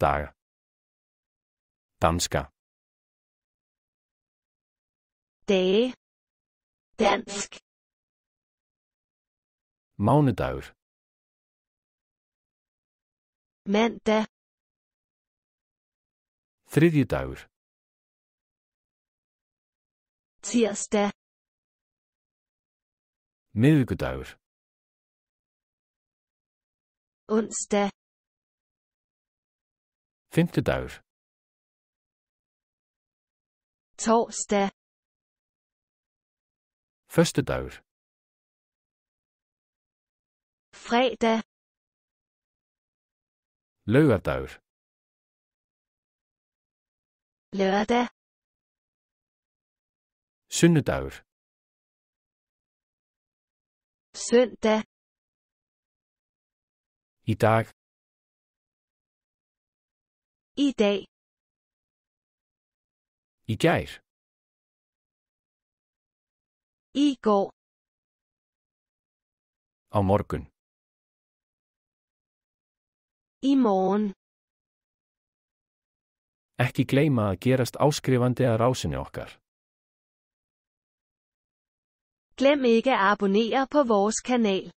daga. Danska. Dage. Dansk. Mánudagur. Mandag. Þriðjudagur. Tirsdag. Miðvikudagur. Onsdag. Fymtudagur Torsdag dagur. Fredag Laugardagur Lørdag Sunnudagur Søndag I dag Í dag. Í gær. Í góð. Á morgun. Í món. Ekki gleima að gerast áskrifandi að rásinu okkar. Glem ikke at abonnere på vores kanal.